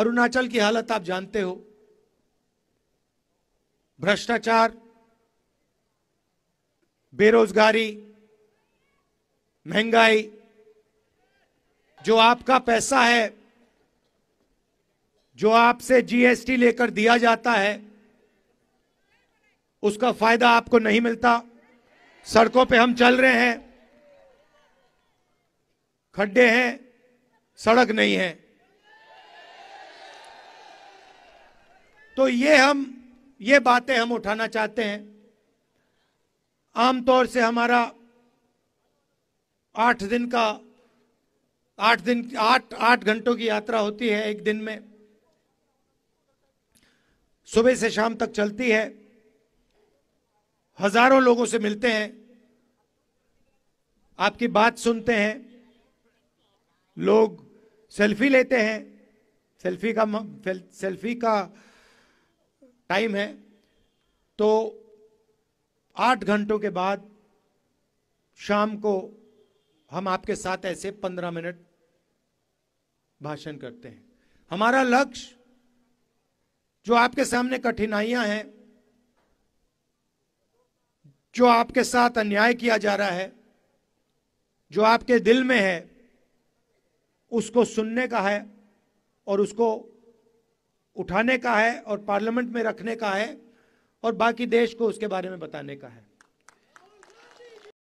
अरुणाचल की हालत आप जानते हो भ्रष्टाचार बेरोजगारी महंगाई जो आपका पैसा है जो आपसे जीएसटी लेकर दिया जाता है उसका फायदा आपको नहीं मिलता सड़कों पे हम चल रहे हैं खड्डे हैं सड़क नहीं है तो ये हम ये बातें हम उठाना चाहते हैं आमतौर से हमारा आठ दिन का आठ दिन आठ आठ घंटों की यात्रा होती है एक दिन में सुबह से शाम तक चलती है हजारों लोगों से मिलते हैं आपकी बात सुनते हैं लोग सेल्फी लेते हैं सेल्फी का सेल्फी का टाइम है तो आठ घंटों के बाद शाम को हम आपके साथ ऐसे पंद्रह मिनट भाषण करते हैं हमारा लक्ष्य जो आपके सामने कठिनाइयां हैं जो आपके साथ अन्याय किया जा रहा है जो आपके दिल में है उसको सुनने का है और उसको उठाने का है और पार्लियामेंट में रखने का है और बाकी देश को उसके बारे में बताने का है